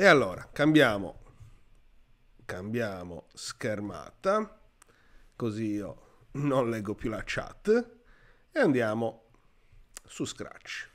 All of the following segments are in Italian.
E allora cambiamo, cambiamo schermata, così io non leggo più la chat e andiamo su Scratch.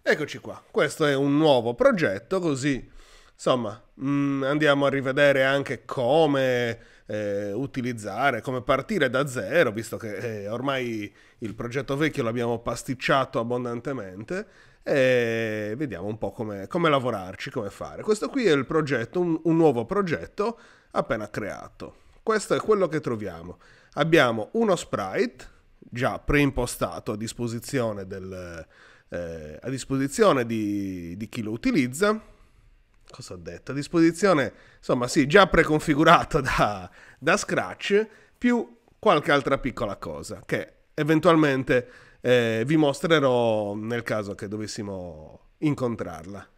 Eccoci qua, questo è un nuovo progetto, così insomma mh, mm, andiamo a rivedere anche come eh, utilizzare, come partire da zero, visto che eh, ormai il progetto vecchio l'abbiamo pasticciato abbondantemente e vediamo un po' come, come lavorarci, come fare. Questo qui è il progetto, un, un nuovo progetto appena creato. Questo è quello che troviamo. Abbiamo uno sprite già preimpostato a disposizione, del, eh, a disposizione di, di chi lo utilizza cosa ho detto? A disposizione, insomma, sì, già preconfigurato da, da, Scratch, più qualche altra piccola cosa che eventualmente eh, vi mostrerò nel caso che dovessimo incontrarla.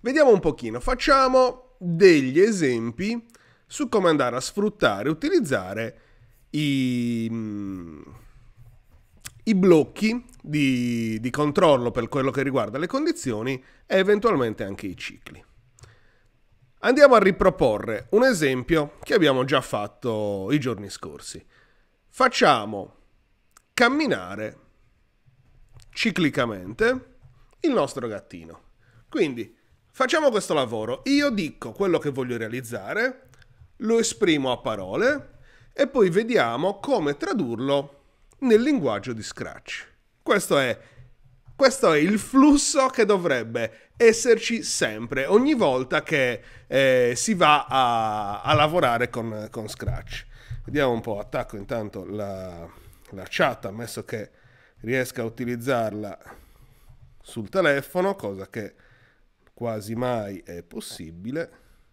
Vediamo un pochino, facciamo degli esempi su come andare a sfruttare, e utilizzare i, mm, i blocchi di, di controllo per quello che riguarda le condizioni e eventualmente anche i cicli. Andiamo a riproporre un esempio che abbiamo già fatto i giorni scorsi. Facciamo camminare ciclicamente il nostro gattino. Quindi facciamo questo lavoro. Io dico quello che voglio realizzare, lo esprimo a parole e poi vediamo come tradurlo nel linguaggio di Scratch. Questo è, questo è il flusso che dovrebbe esserci sempre, ogni volta che eh, si va a, a lavorare con, con Scratch. Vediamo un po', attacco intanto la, la chat, ammesso che riesca a utilizzarla sul telefono, cosa che quasi mai è possibile,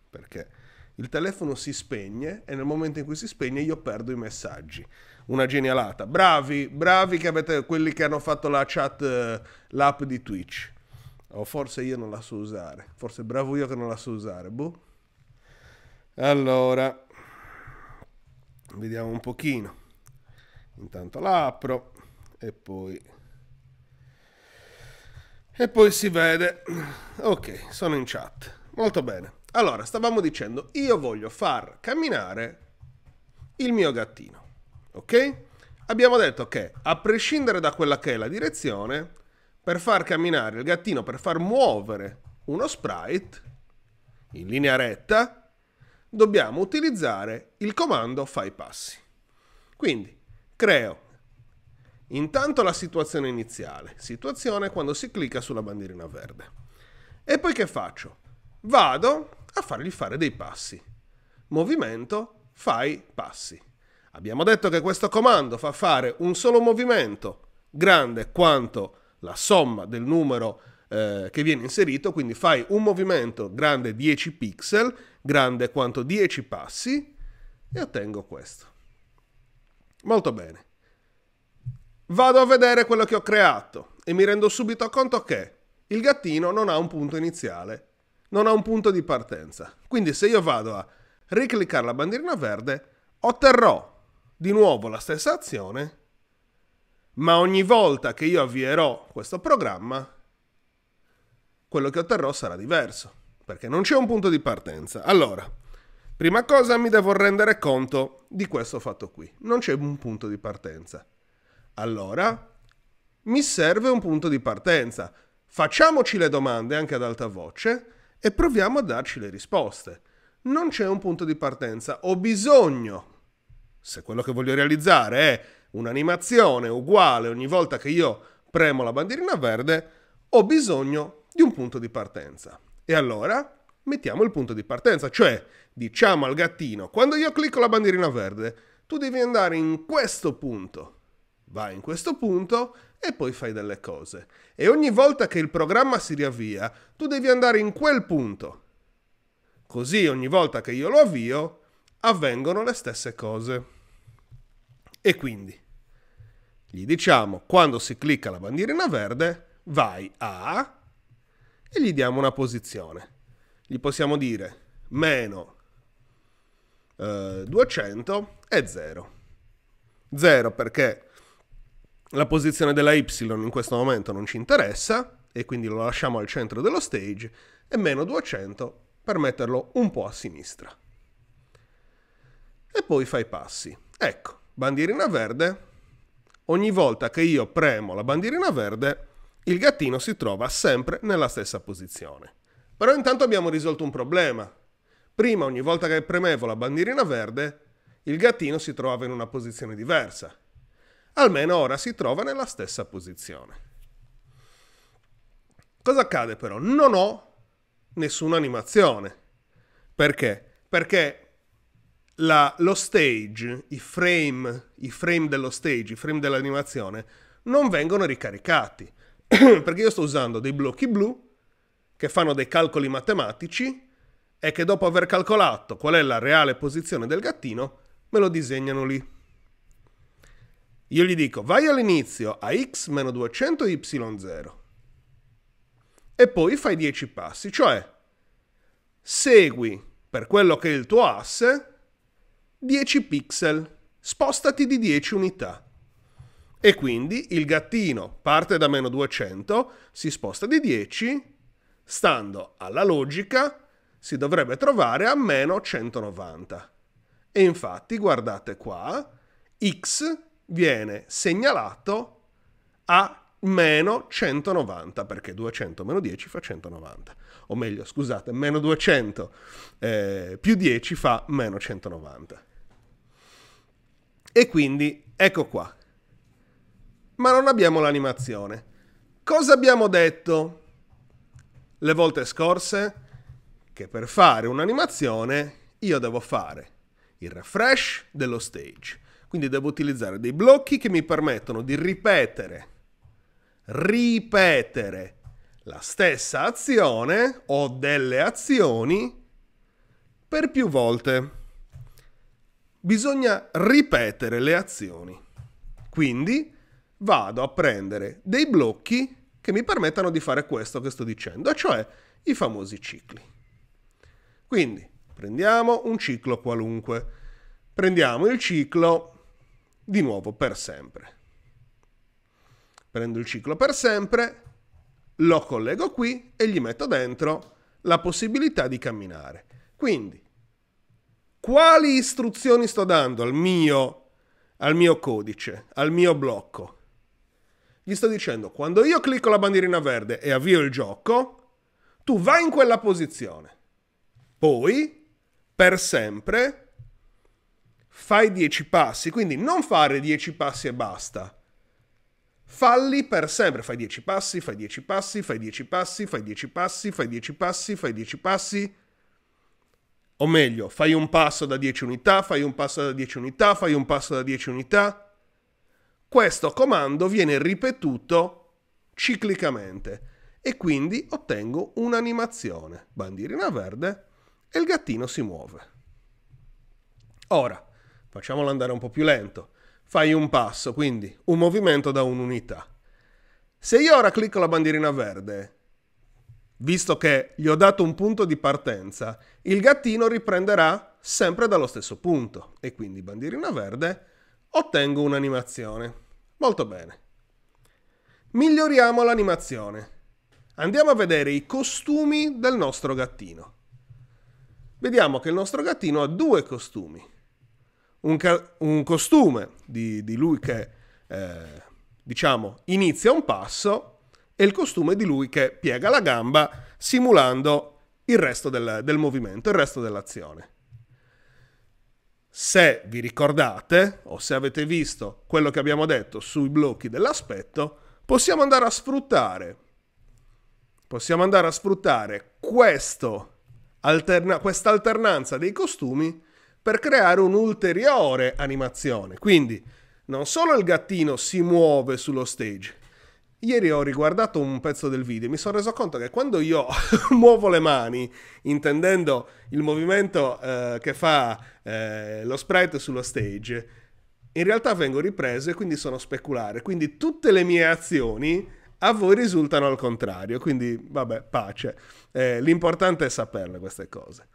perché il telefono si spegne e nel momento in cui si spegne io perdo i messaggi. Una genialata. Bravi, bravi che avete quelli che hanno fatto la chat, eh, l'app di Twitch. O forse io non la so usare. Forse bravo io che non la so usare. Boh. Allora, vediamo un pochino intanto la apro e poi e poi si vede ok sono in chat molto bene allora stavamo dicendo io voglio far camminare il mio gattino ok abbiamo detto che a prescindere da quella che è la direzione per far camminare il gattino per far muovere uno sprite in linea retta dobbiamo utilizzare il comando fai passi quindi Creo intanto la situazione iniziale, situazione quando si clicca sulla bandierina verde. E poi che faccio? Vado a fargli fare dei passi. Movimento, fai passi. Abbiamo detto che questo comando fa fare un solo movimento grande quanto la somma del numero eh, che viene inserito, quindi fai un movimento grande 10 pixel, grande quanto 10 passi e ottengo questo. Molto bene. Vado a vedere quello che ho creato e mi rendo subito conto che il gattino non ha un punto iniziale, non ha un punto di partenza. Quindi se io vado a ricliccare la bandierina verde, otterrò di nuovo la stessa azione, ma ogni volta che io avvierò questo programma, quello che otterrò sarà diverso, perché non c'è un punto di partenza. Allora, Prima cosa mi devo rendere conto di questo fatto qui. Non c'è un punto di partenza. Allora, mi serve un punto di partenza. Facciamoci le domande anche ad alta voce e proviamo a darci le risposte. Non c'è un punto di partenza. Ho bisogno, se quello che voglio realizzare è un'animazione uguale ogni volta che io premo la bandierina verde, ho bisogno di un punto di partenza. E allora mettiamo il punto di partenza, cioè diciamo al gattino, quando io clicco la bandierina verde, tu devi andare in questo punto. Vai in questo punto e poi fai delle cose. E ogni volta che il programma si riavvia, tu devi andare in quel punto. Così ogni volta che io lo avvio, avvengono le stesse cose. E quindi gli diciamo quando si clicca la bandierina verde, vai a e gli diamo una posizione. Gli possiamo dire meno 200 è 0. 0 perché la posizione della Y in questo momento non ci interessa e quindi lo lasciamo al centro dello stage e meno 200 per metterlo un po' a sinistra. E poi fai passi. Ecco, bandierina verde. Ogni volta che io premo la bandierina verde, il gattino si trova sempre nella stessa posizione. Però intanto abbiamo risolto un problema. Prima, ogni volta che premevo la bandierina verde, il gattino si trovava in una posizione diversa. Almeno ora si trova nella stessa posizione. Cosa accade però? Non ho nessuna animazione. Perché? Perché la, lo stage, i frame, i frame dello stage, i frame dell'animazione, non vengono ricaricati. Perché io sto usando dei blocchi blu che fanno dei calcoli matematici è che dopo aver calcolato qual è la reale posizione del gattino, me lo disegnano lì. Io gli dico vai all'inizio a x-200y0 meno e poi fai 10 passi, cioè segui per quello che è il tuo asse 10 pixel, spostati di 10 unità. E quindi il gattino parte da meno 200, si sposta di 10, stando alla logica si dovrebbe trovare a meno 190. E infatti, guardate qua, x viene segnalato a meno 190 perché 200 meno 10 fa 190 o meglio scusate meno 200 eh, più 10 fa meno 190 e quindi ecco qua ma non abbiamo l'animazione cosa abbiamo detto le volte scorse che per fare un'animazione io devo fare il refresh dello stage. Quindi devo utilizzare dei blocchi che mi permettono di ripetere, ripetere la stessa azione o delle azioni per più volte. Bisogna ripetere le azioni. Quindi vado a prendere dei blocchi che mi permettano di fare questo che sto dicendo, cioè i famosi cicli. Quindi prendiamo un ciclo qualunque, prendiamo il ciclo di nuovo per sempre. Prendo il ciclo per sempre, lo collego qui e gli metto dentro la possibilità di camminare. Quindi, quali istruzioni sto dando al mio, al mio codice, al mio blocco? Gli sto dicendo, quando io clicco la bandierina verde e avvio il gioco, tu vai in quella posizione. Poi, per sempre, fai 10 passi. Quindi non fare 10 passi e basta. Falli per sempre. Fai 10 passi, fai 10 passi, fai 10 passi, fai 10 passi, fai 10 passi, fai 10 passi. O meglio, fai un passo da 10 unità, fai un passo da 10 unità, fai un passo da 10 unità. Questo comando viene ripetuto ciclicamente e quindi ottengo un'animazione. Bandierina verde, e il gattino si muove. Ora, facciamolo andare un po' più lento. Fai un passo, quindi un movimento da un'unità. Se io ora clicco la bandierina verde, visto che gli ho dato un punto di partenza, il gattino riprenderà sempre dallo stesso punto e quindi bandierina verde, ottengo un'animazione. Molto bene. Miglioriamo l'animazione. Andiamo a vedere i costumi del nostro gattino vediamo che il nostro gattino ha due costumi. Un, ca- un costume di, di, lui che, eh, diciamo, inizia un passo e il costume di lui che piega la gamba simulando il resto del, del movimento, il resto dell'azione. Se vi ricordate o se avete visto quello che abbiamo detto sui blocchi dell'aspetto, possiamo andare a sfruttare possiamo andare a sfruttare questo alterna- questa alternanza dei costumi per creare un'ulteriore animazione. Quindi non solo il gattino si muove sullo stage. Ieri ho riguardato un pezzo del video e mi sono reso conto che quando io muovo le mani, intendendo il movimento eh, che fa eh, lo sprite sullo stage, in realtà vengo ripreso e quindi sono speculare. Quindi tutte le mie azioni a voi risultano al contrario, quindi vabbè, pace. Eh, l'importante è saperle queste cose.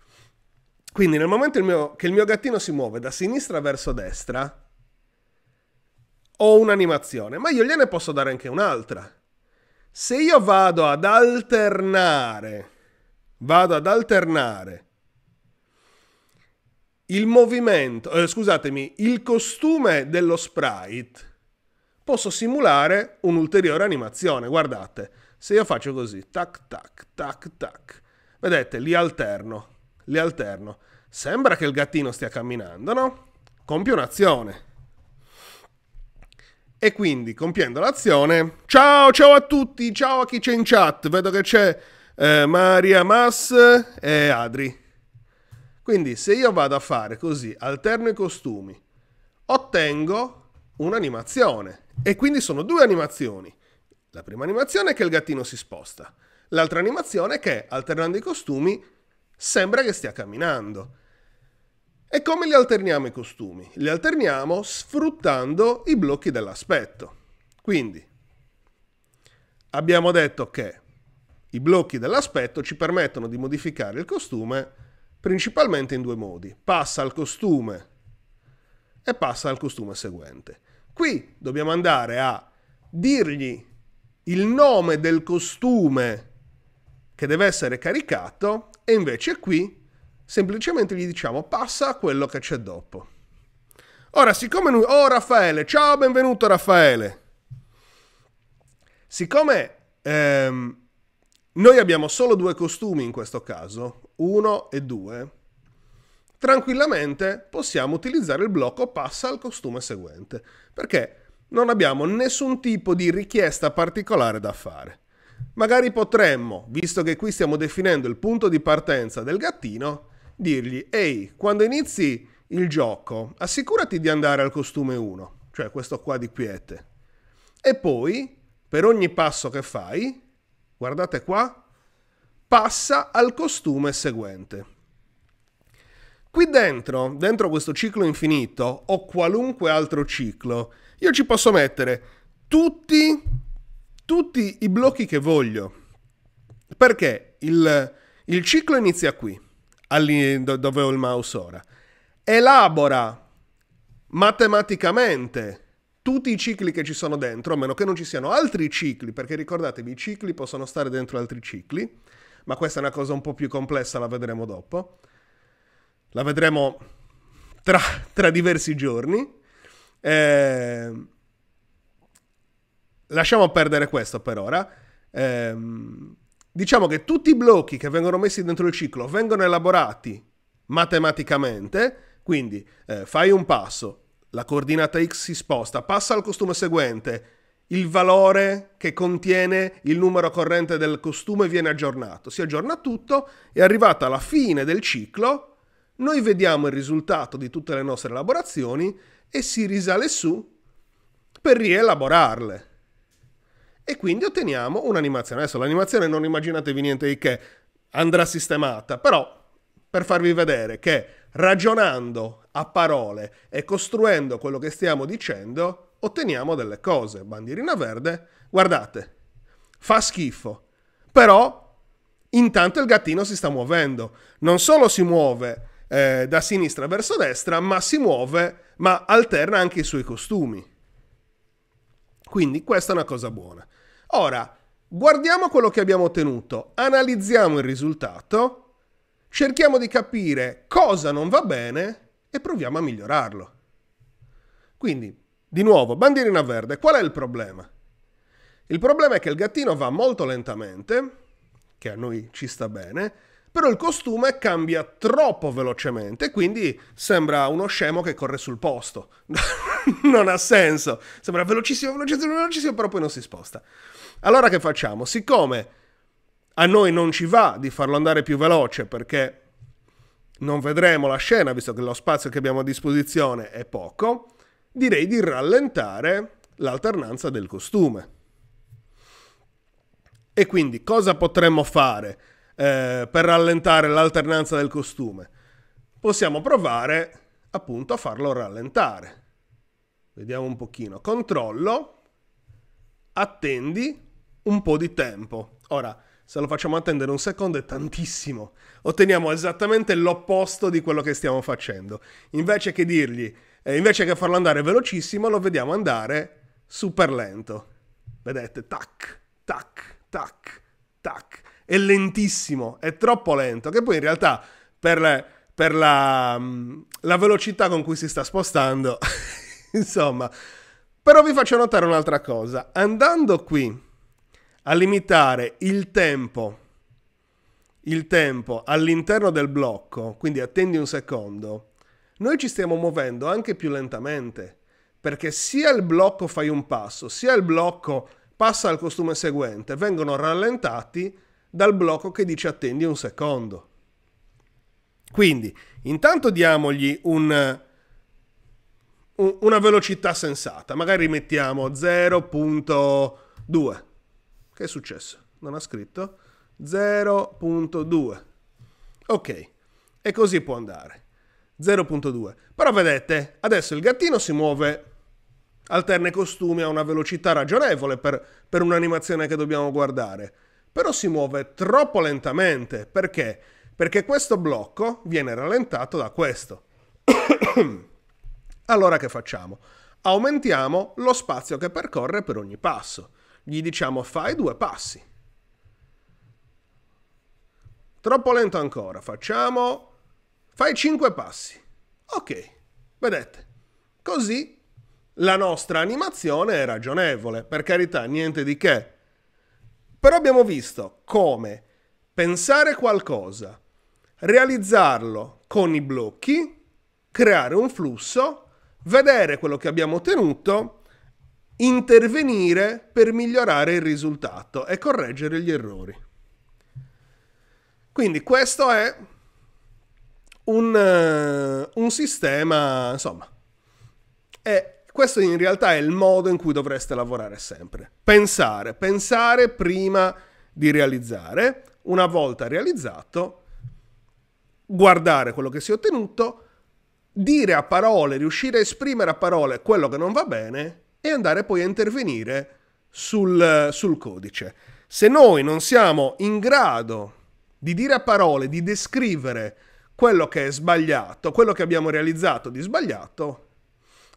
Quindi nel momento il mio, che il mio gattino si muove da sinistra verso destra, ho un'animazione, ma io gliene posso dare anche un'altra. Se io vado ad alternare, vado ad alternare il movimento, eh, scusatemi, il costume dello sprite posso simulare un'ulteriore animazione. Guardate, se io faccio così, tac, tac, tac, tac, vedete, li alterno, li alterno. Sembra che il gattino stia camminando, no? Compie un'azione. E quindi, compiendo l'azione, ciao, ciao a tutti, ciao a chi c'è in chat, vedo che c'è eh, Maria Mas e Adri. Quindi, se io vado a fare così, alterno i costumi, ottengo un'animazione. E quindi sono due animazioni. La prima animazione è che il gattino si sposta, l'altra animazione è che, alternando i costumi, sembra che stia camminando. E come li alterniamo i costumi? Li alterniamo sfruttando i blocchi dell'aspetto. Quindi abbiamo detto che i blocchi dell'aspetto ci permettono di modificare il costume principalmente in due modi. Passa al costume e passa al costume seguente. Qui dobbiamo andare a dirgli il nome del costume che deve essere caricato e invece qui semplicemente gli diciamo passa a quello che c'è dopo. Ora, siccome noi... Oh Raffaele, ciao, benvenuto Raffaele. Siccome ehm, noi abbiamo solo due costumi in questo caso, uno e due, tranquillamente possiamo utilizzare il blocco passa al costume seguente, perché non abbiamo nessun tipo di richiesta particolare da fare. Magari potremmo, visto che qui stiamo definendo il punto di partenza del gattino, dirgli «Ehi, quando inizi il gioco, assicurati di andare al costume 1, cioè questo qua di quiete. E poi, per ogni passo che fai, guardate qua, passa al costume seguente. Qui dentro, dentro questo ciclo infinito o qualunque altro ciclo, io ci posso mettere tutti, tutti i blocchi che voglio. Perché il, il ciclo inizia qui, dove ho il mouse ora. Elabora matematicamente tutti i cicli che ci sono dentro, a meno che non ci siano altri cicli, perché ricordatevi, i cicli possono stare dentro altri cicli, ma questa è una cosa un po' più complessa, la vedremo dopo la vedremo tra, tra diversi giorni. Eh, lasciamo perdere questo per ora. Eh, diciamo che tutti i blocchi che vengono messi dentro il ciclo vengono elaborati matematicamente, quindi eh, fai un passo, la coordinata x si sposta, passa al costume seguente, il valore che contiene il numero corrente del costume viene aggiornato, si aggiorna tutto e arrivata alla fine del ciclo noi vediamo il risultato di tutte le nostre elaborazioni e si risale su per rielaborarle. E quindi otteniamo un'animazione. Adesso l'animazione non immaginatevi niente di che, andrà sistemata, però per farvi vedere che ragionando a parole e costruendo quello che stiamo dicendo, otteniamo delle cose. Bandierina verde, guardate, fa schifo, però intanto il gattino si sta muovendo. Non solo si muove, eh, da sinistra verso destra, ma si muove, ma alterna anche i suoi costumi. Quindi questa è una cosa buona. Ora, guardiamo quello che abbiamo ottenuto, analizziamo il risultato, cerchiamo di capire cosa non va bene e proviamo a migliorarlo. Quindi, di nuovo, bandierina verde, qual è il problema? Il problema è che il gattino va molto lentamente, che a noi ci sta bene, però il costume cambia troppo velocemente, quindi sembra uno scemo che corre sul posto. non ha senso. Sembra velocissimo, velocissimo, velocissimo, però poi non si sposta. Allora che facciamo? Siccome a noi non ci va di farlo andare più veloce perché non vedremo la scena, visto che lo spazio che abbiamo a disposizione è poco, direi di rallentare l'alternanza del costume. E quindi cosa potremmo fare? eh, per rallentare l'alternanza del costume. Possiamo provare appunto a farlo rallentare. Vediamo un pochino. Controllo, attendi un po' di tempo. Ora, se lo facciamo attendere un secondo è tantissimo. Otteniamo esattamente l'opposto di quello che stiamo facendo. Invece che dirgli, eh, invece che farlo andare velocissimo, lo vediamo andare super lento. Vedete, tac, tac, tac, tac è lentissimo, è troppo lento, che poi in realtà per, le, per la, mm, la velocità con cui si sta spostando, insomma. Però vi faccio notare un'altra cosa, andando qui a limitare il tempo, il tempo all'interno del blocco, quindi attendi un secondo, noi ci stiamo muovendo anche più lentamente, perché sia il blocco fai un passo, sia il blocco passa al costume seguente, vengono rallentati dal blocco che dice attendi un secondo. Quindi, intanto diamogli un, un, una velocità sensata, magari mettiamo 0.2. Che è successo? Non ha scritto 0.2. Ok, e così può andare. 0.2. Però vedete, adesso il gattino si muove, alterna i costumi a una velocità ragionevole per, per un'animazione che dobbiamo guardare però si muove troppo lentamente. Perché? Perché questo blocco viene rallentato da questo. allora che facciamo? Aumentiamo lo spazio che percorre per ogni passo. Gli diciamo fai due passi. Troppo lento ancora, facciamo... Fai cinque passi. Ok, vedete. Così la nostra animazione è ragionevole, per carità, niente di che. Però abbiamo visto come pensare qualcosa, realizzarlo con i blocchi, creare un flusso, vedere quello che abbiamo ottenuto, intervenire per migliorare il risultato e correggere gli errori. Quindi questo è un, eh, un sistema, insomma, è questo in realtà è il modo in cui dovreste lavorare sempre. Pensare, pensare prima di realizzare, una volta realizzato, guardare quello che si è ottenuto, dire a parole, riuscire a esprimere a parole quello che non va bene e andare poi a intervenire sul, sul codice. Se noi non siamo in grado di dire a parole, di descrivere quello che è sbagliato, quello che abbiamo realizzato di sbagliato,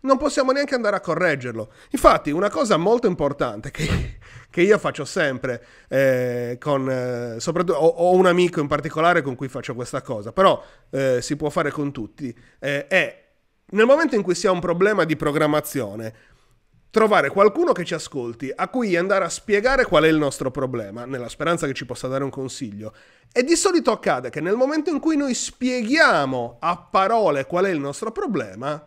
non possiamo neanche andare a correggerlo. Infatti, una cosa molto importante che, che io faccio sempre, eh, con, eh, soprattutto, ho, ho, un amico in particolare con cui faccio questa cosa, però eh, si può fare con tutti, eh, è nel momento in cui si ha un problema di programmazione, trovare qualcuno che ci ascolti, a cui andare a spiegare qual è il nostro problema, nella speranza che ci possa dare un consiglio. E di solito accade che nel momento in cui noi spieghiamo a parole qual è il nostro problema,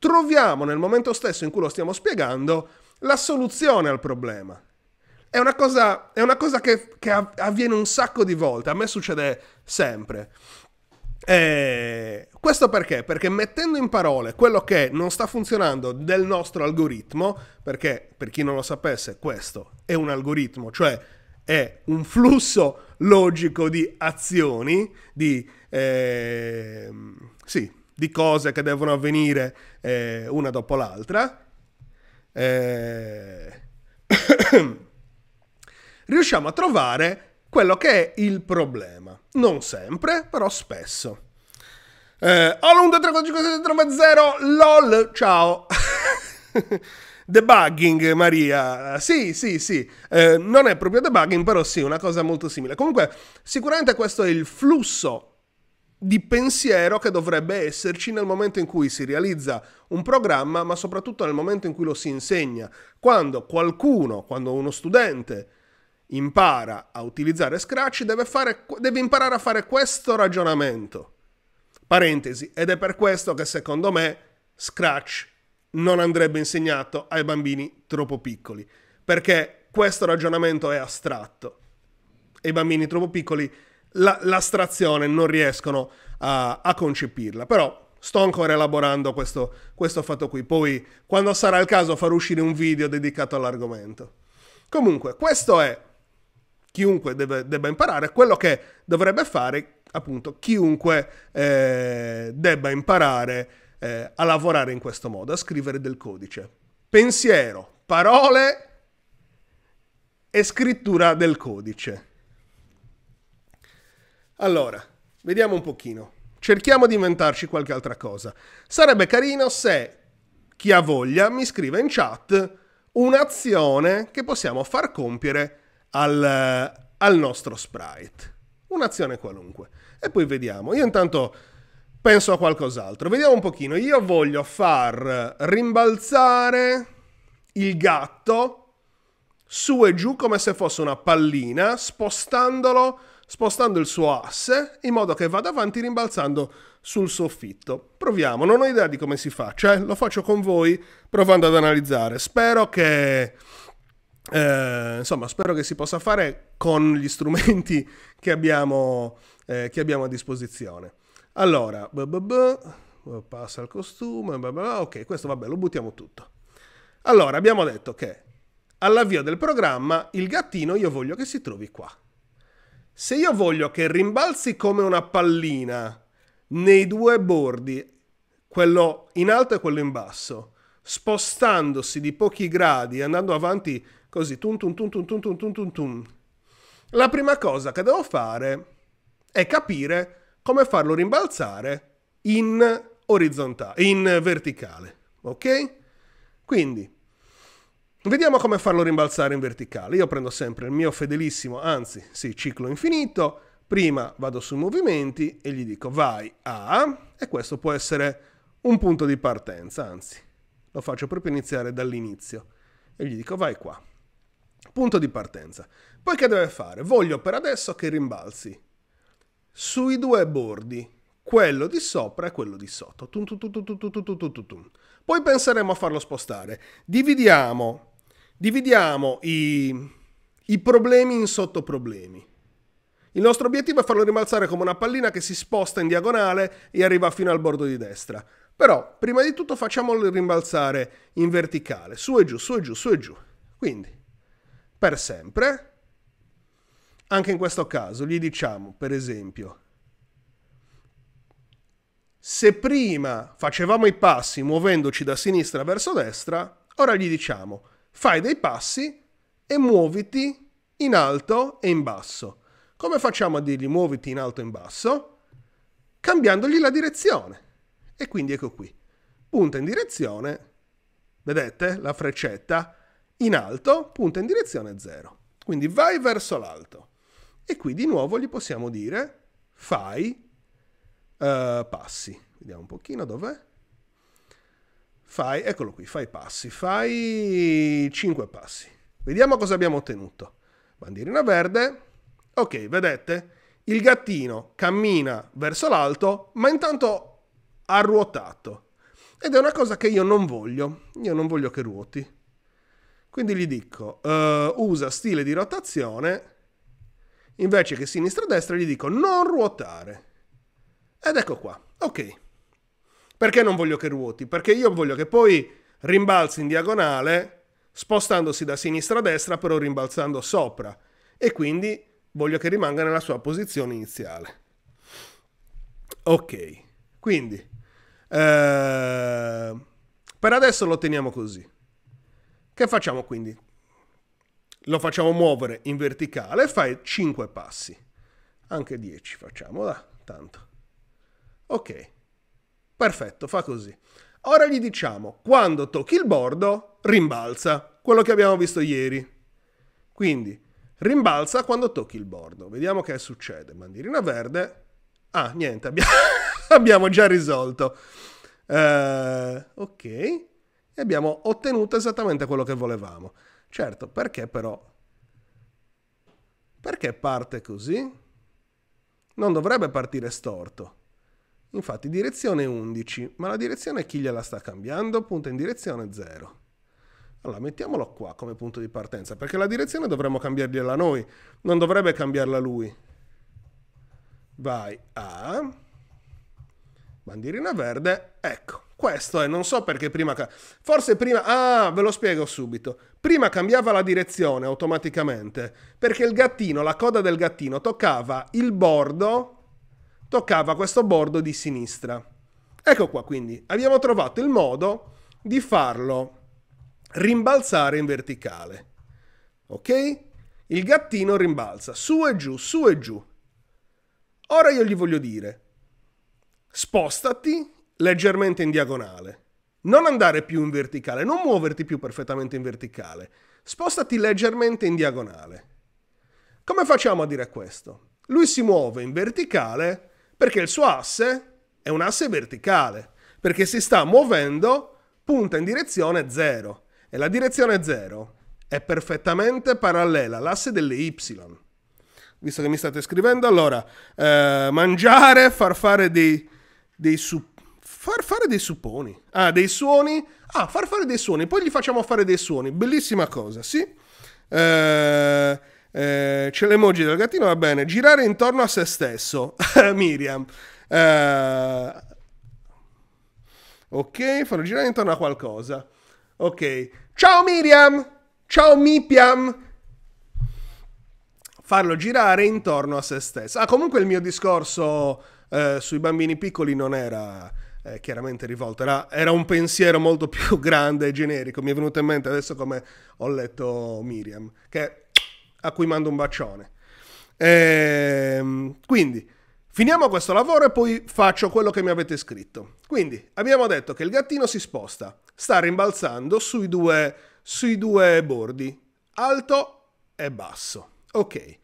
troviamo nel momento stesso in cui lo stiamo spiegando la soluzione al problema. È una cosa, è una cosa che, che, avviene un sacco di volte, a me succede sempre. E questo perché? Perché mettendo in parole quello che non sta funzionando del nostro algoritmo, perché per chi non lo sapesse questo è un algoritmo, cioè è un flusso logico di azioni, di... Eh, sì, di cose che devono avvenire eh, una dopo l'altra. Eh... riusciamo a trovare quello che è il problema. Non sempre, però spesso. Eh, All1235730 LOL, ciao. debugging, Maria. Sì, sì, sì. Eh, non è proprio debugging, però sì, una cosa molto simile. Comunque, sicuramente questo è il flusso di pensiero che dovrebbe esserci nel momento in cui si realizza un programma, ma soprattutto nel momento in cui lo si insegna. Quando qualcuno, quando uno studente impara a utilizzare Scratch, deve, fare, deve imparare a fare questo ragionamento. Parentesi, ed è per questo che secondo me Scratch non andrebbe insegnato ai bambini troppo piccoli, perché questo ragionamento è astratto e i bambini troppo piccoli la, l'astrazione non riescono a, a concepirla. Però sto ancora elaborando questo, questo fatto qui. Poi, quando sarà il caso, farò uscire un video dedicato all'argomento. Comunque, questo è chiunque deve, debba imparare, quello che dovrebbe fare appunto chiunque eh, debba imparare eh, a lavorare in questo modo, a scrivere del codice. Pensiero, parole e scrittura del codice. Allora, vediamo un pochino. Cerchiamo di inventarci qualche altra cosa. Sarebbe carino se chi ha voglia mi scriva in chat un'azione che possiamo far compiere al, al nostro sprite. Un'azione qualunque. E poi vediamo. Io intanto penso a qualcos'altro. Vediamo un pochino. Io voglio far rimbalzare il gatto su e giù come se fosse una pallina, spostandolo spostando il suo asse in modo che vada avanti rimbalzando sul soffitto. Proviamo, non ho idea di come si faccia, eh? lo faccio con voi provando ad analizzare. Spero che eh, insomma, spero che si possa fare con gli strumenti che abbiamo, eh, che abbiamo a disposizione. Allora, bbb, passa il costume, bbb, ok, questo vabbè, lo buttiamo tutto. Allora, abbiamo detto che all'avvio del programma il gattino io voglio che si trovi qua. Se io voglio che rimbalzi come una pallina nei due bordi, quello in alto e quello in basso, spostandosi di pochi gradi, andando avanti così, tum tum tum tum tum tum tum tum, la prima cosa che devo fare è capire come farlo rimbalzare in orizzontale, in verticale, ok? Quindi Vediamo come farlo rimbalzare in verticale. Io prendo sempre il mio fedelissimo, anzi, sì, ciclo infinito. Prima vado sui movimenti e gli dico vai a, e questo può essere un punto di partenza, anzi, lo faccio proprio iniziare dall'inizio. E gli dico vai qua. Punto di partenza. Poi che deve fare? Voglio per adesso che rimbalzi sui due bordi, quello di sopra e quello di sotto. Poi penseremo a farlo spostare. Dividiamo Dividiamo i, i problemi in sottoproblemi. Il nostro obiettivo è farlo rimbalzare come una pallina che si sposta in diagonale e arriva fino al bordo di destra. Però, prima di tutto, facciamolo rimbalzare in verticale, su e giù, su e giù, su e giù. Quindi, per sempre, anche in questo caso, gli diciamo, per esempio, se prima facevamo i passi muovendoci da sinistra verso destra, ora gli diciamo, fai dei passi e muoviti in alto e in basso. Come facciamo a dirgli muoviti in alto e in basso? Cambiandogli la direzione. E quindi ecco qui. Punta in direzione, vedete la freccetta, in alto, punta in direzione 0. Quindi vai verso l'alto. E qui di nuovo gli possiamo dire fai uh, passi. Vediamo un pochino dov'è. Fai, eccolo qui, fai passi, fai 5 passi. Vediamo cosa abbiamo ottenuto. Bandierina verde. Ok, vedete? Il gattino cammina verso l'alto, ma intanto ha ruotato. Ed è una cosa che io non voglio. Io non voglio che ruoti. Quindi gli dico, uh, usa stile di rotazione, invece che sinistra-destra gli dico non ruotare. Ed ecco qua, ok. Perché non voglio che ruoti? Perché io voglio che poi rimbalzi in diagonale, spostandosi da sinistra a destra, però rimbalzando sopra. E quindi voglio che rimanga nella sua posizione iniziale. Ok, quindi eh, per adesso lo teniamo così. Che facciamo quindi? Lo facciamo muovere in verticale, fai 5 passi, anche 10 facciamo, da tanto. Ok. Perfetto, fa così. Ora gli diciamo, quando tocchi il bordo, rimbalza, quello che abbiamo visto ieri. Quindi, rimbalza quando tocchi il bordo. Vediamo che succede. Mandirina verde. Ah, niente, abbiamo, abbiamo già risolto. Uh, ok. E abbiamo ottenuto esattamente quello che volevamo. Certo, perché però? Perché parte così? Non dovrebbe partire storto. Infatti direzione 11, ma la direzione chi gliela sta cambiando? Punta in direzione 0. Allora mettiamolo qua come punto di partenza, perché la direzione dovremmo cambiargliela noi, non dovrebbe cambiarla lui. Vai a bandierina verde, ecco. Questo è, non so perché prima... Forse prima... Ah, ve lo spiego subito. Prima cambiava la direzione automaticamente, perché il gattino, la coda del gattino, toccava il bordo toccava questo bordo di sinistra. Ecco qua quindi, abbiamo trovato il modo di farlo rimbalzare in verticale. Ok? Il gattino rimbalza su e giù, su e giù. Ora io gli voglio dire, spostati leggermente in diagonale. Non andare più in verticale, non muoverti più perfettamente in verticale. Spostati leggermente in diagonale. Come facciamo a dire questo? Lui si muove in verticale perché il suo asse è un asse verticale, perché si sta muovendo punta in direzione 0 e la direzione 0 è perfettamente parallela all'asse delle y. Visto che mi state scrivendo, allora, eh, mangiare, far fare dei, dei su, far fare dei supponi. Ah, dei suoni. Ah, far fare dei suoni. Poi gli facciamo fare dei suoni. Bellissima cosa, sì. Eh, eh, c'è l'emoji del gattino, va bene. Girare intorno a se stesso. Miriam. Eh, ok, farlo girare intorno a qualcosa. Ok. Ciao Miriam! Ciao Mipiam! Farlo girare intorno a se stesso. Ah, comunque il mio discorso eh, sui bambini piccoli non era... Eh, chiaramente rivolto, era, era, un pensiero molto più grande e generico, mi è venuto in mente adesso come ho letto Miriam, che a cui mando un bacione. Ehm, quindi, finiamo questo lavoro e poi faccio quello che mi avete scritto. Quindi, abbiamo detto che il gattino si sposta, sta rimbalzando sui due, sui due bordi, alto e basso. Ok,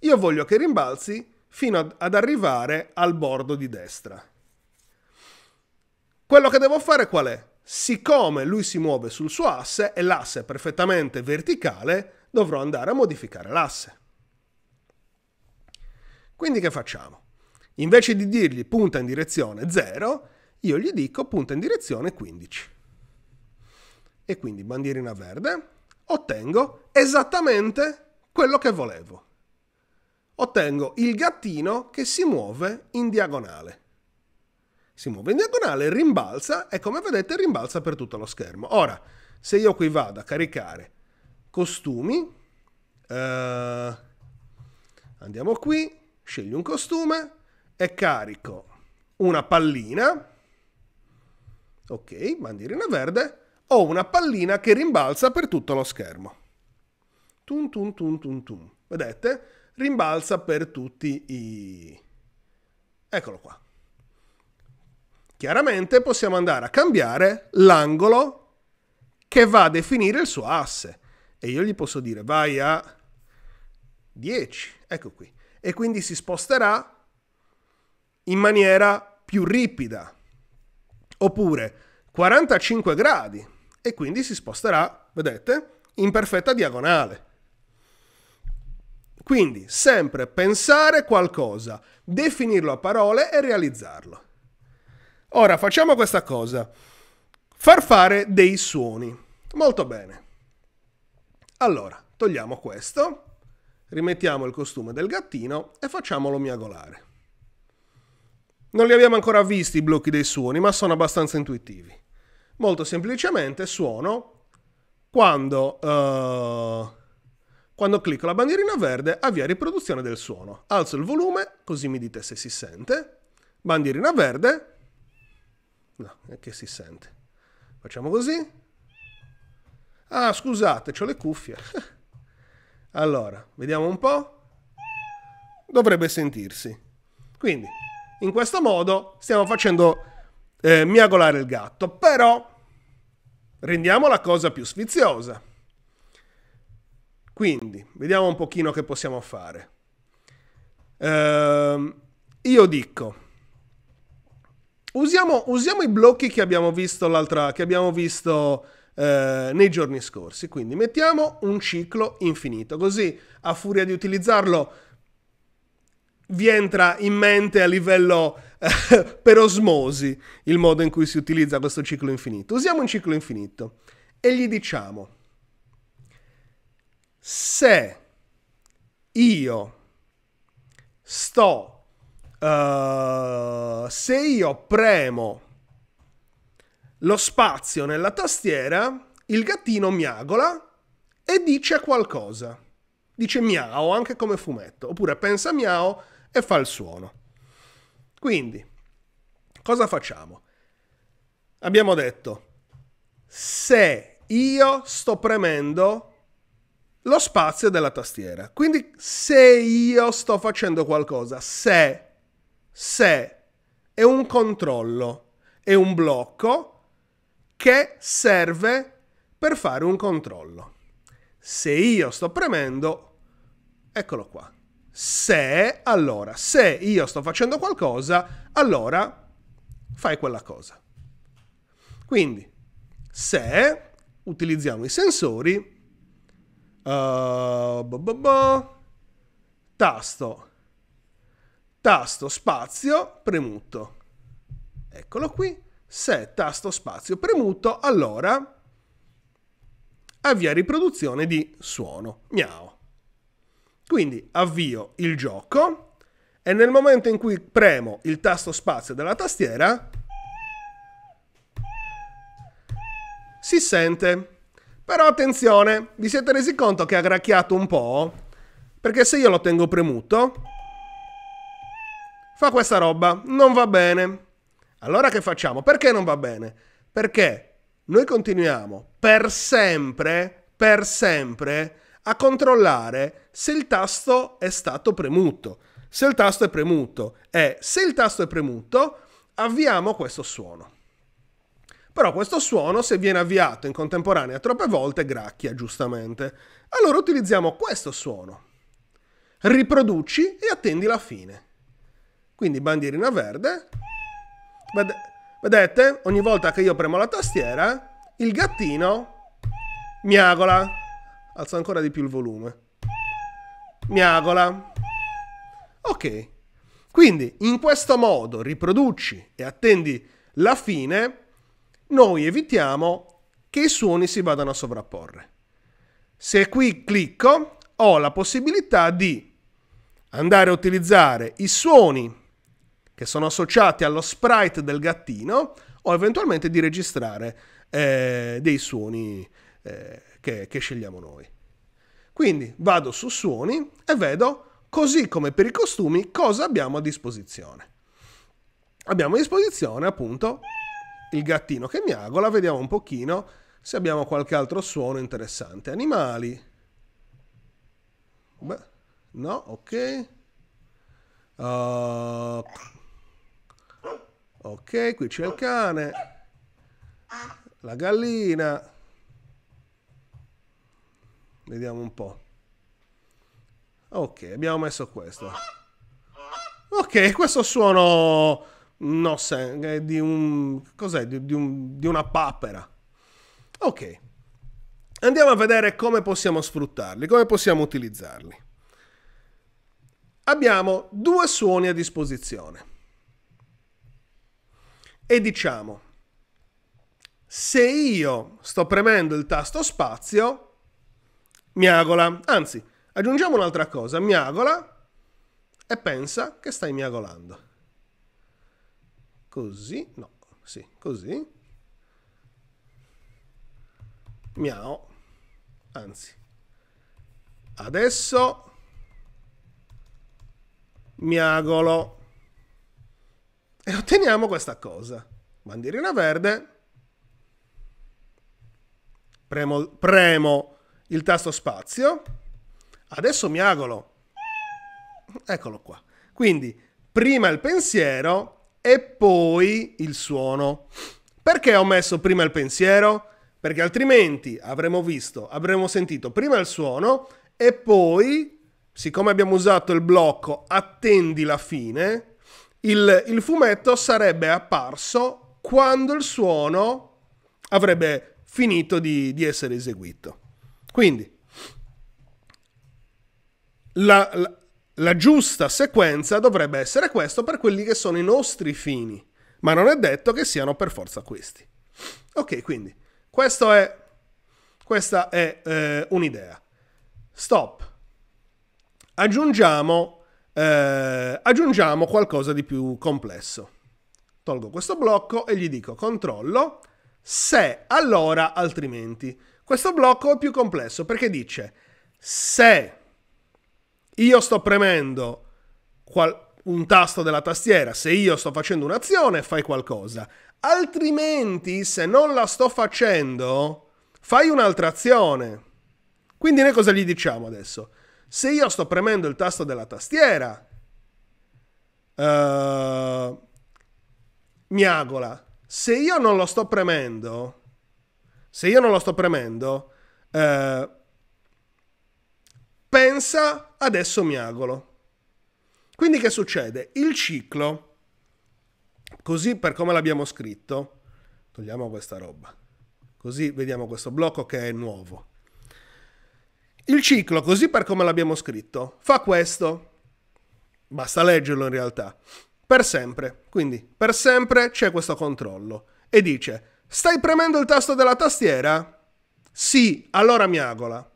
io voglio che rimbalzi fino ad arrivare al bordo di destra. Quello che devo fare qual è? Siccome lui si muove sul suo asse e l'asse è perfettamente verticale, dovrò andare a modificare l'asse. Quindi che facciamo? Invece di dirgli punta in direzione 0, io gli dico punta in direzione 15. E quindi bandierina verde, ottengo esattamente quello che volevo. Ottengo il gattino che si muove in diagonale. Si muove in diagonale, rimbalza e come vedete rimbalza per tutto lo schermo. Ora, se io qui vado a caricare costumi, uh, andiamo qui, scegli un costume e carico una pallina, ok, bandierina verde, ho una pallina che rimbalza per tutto lo schermo. Tum tum tum tum tum. Vedete? Rimbalza per tutti i... Eccolo qua. Chiaramente possiamo andare a cambiare l'angolo che va a definire il suo asse e io gli posso dire vai a 10, ecco qui, e quindi si sposterà in maniera più ripida, oppure 45 gradi e quindi si sposterà, vedete, in perfetta diagonale. Quindi sempre pensare qualcosa, definirlo a parole e realizzarlo. Ora facciamo questa cosa, far fare dei suoni. Molto bene. Allora, togliamo questo, rimettiamo il costume del gattino e facciamolo miagolare. Non li abbiamo ancora visti i blocchi dei suoni, ma sono abbastanza intuitivi. Molto semplicemente suono quando, uh, quando clicco la bandierina verde avvia riproduzione del suono. Alzo il volume, così mi dite se si sente. Bandierina verde. No, è che si sente. Facciamo così. Ah, scusate, ho le cuffie. Allora, vediamo un po'. Dovrebbe sentirsi. Quindi, in questo modo stiamo facendo eh, miagolare il gatto, però rendiamo la cosa più sfiziosa. Quindi, vediamo un pochino che possiamo fare. Ehm, io dico, usiamo, usiamo, i blocchi che abbiamo visto l'altra, che abbiamo visto eh, nei giorni scorsi. Quindi mettiamo un ciclo infinito, così a furia di utilizzarlo vi entra in mente a livello eh, per osmosi il modo in cui si utilizza questo ciclo infinito. Usiamo un ciclo infinito e gli diciamo se io sto uh, se io premo lo spazio nella tastiera, il gattino miagola e dice qualcosa. Dice miao anche come fumetto, oppure pensa miao e fa il suono. Quindi, cosa facciamo? Abbiamo detto, se io sto premendo lo spazio della tastiera. Quindi se io sto facendo qualcosa, se, se, è un controllo, è un blocco che serve per fare un controllo. Se io sto premendo, eccolo qua. Se, allora, se io sto facendo qualcosa, allora fai quella cosa. Quindi, se utilizziamo i sensori, uh, bo bo bo, tasto, tasto, spazio, premuto. Eccolo qui se tasto spazio premuto, allora avvia riproduzione di suono. Miau. Quindi avvio il gioco e nel momento in cui premo il tasto spazio della tastiera si sente. Però attenzione, vi siete resi conto che ha gracchiato un po'? Perché se io lo tengo premuto fa questa roba, non va bene. Allora che facciamo? Perché non va bene? Perché noi continuiamo per sempre, per sempre a controllare se il tasto è stato premuto. Se il tasto è premuto e eh, se il tasto è premuto avviamo questo suono. Però questo suono, se viene avviato in contemporanea troppe volte, gracchia giustamente. Allora utilizziamo questo suono. Riproduci e attendi la fine. Quindi bandierina verde, Vedete? Ogni volta che io premo la tastiera, il gattino miagola. Alzo ancora di più il volume. Miagola. Ok. Quindi, in questo modo, riproduci e attendi la fine, noi evitiamo che i suoni si vadano a sovrapporre. Se qui clicco, ho la possibilità di andare a utilizzare i suoni che sono associati allo sprite del gattino o eventualmente di registrare eh, dei suoni eh, che, che scegliamo noi. Quindi vado su suoni e vedo, così come per i costumi, cosa abbiamo a disposizione. Abbiamo a disposizione appunto il gattino che miagola, vediamo un pochino se abbiamo qualche altro suono interessante. Animali. Beh, no, ok. Uh, Ok, qui c'è il cane, la gallina. Vediamo un po'. Ok, abbiamo messo questo. Ok, questo suono... No, è di un... Cos'è? Di, di, un, di una papera. Ok. Andiamo a vedere come possiamo sfruttarli, come possiamo utilizzarli. Abbiamo due suoni a disposizione e diciamo se io sto premendo il tasto spazio miagola, anzi aggiungiamo un'altra cosa, miagola e pensa che stai miagolando. Così, no, sì, così. Miao, anzi. Adesso miagolo e otteniamo questa cosa. Bandierina verde, premo, premo il tasto spazio, adesso miagolo, eccolo qua. Quindi prima il pensiero e poi il suono. Perché ho messo prima il pensiero? Perché altrimenti avremmo visto, avremmo sentito prima il suono e poi, siccome abbiamo usato il blocco attendi la fine, il, il fumetto sarebbe apparso quando il suono avrebbe finito di, di essere eseguito. Quindi la, la, la giusta sequenza dovrebbe essere questo per quelli che sono i nostri fini, ma non è detto che siano per forza questi. Ok, quindi questo è questa è eh, un'idea. Stop. Aggiungiamo eh, aggiungiamo qualcosa di più complesso. Tolgo questo blocco e gli dico controllo se, allora, altrimenti. Questo blocco è più complesso perché dice se io sto premendo un tasto della tastiera, se io sto facendo un'azione, fai qualcosa. Altrimenti, se non la sto facendo, fai un'altra azione. Quindi noi cosa gli diciamo adesso? Se io sto premendo il tasto della tastiera, uh, eh, miagola. Se io non lo sto premendo, se io non lo sto premendo, uh, pensa adesso miagolo. Quindi che succede? Il ciclo, così per come l'abbiamo scritto, togliamo questa roba, così vediamo questo blocco che è nuovo. Il ciclo, così per come l'abbiamo scritto, fa questo. Basta leggerlo in realtà. Per sempre. Quindi, per sempre c'è questo controllo. E dice, stai premendo il tasto della tastiera? Sì, allora miagola.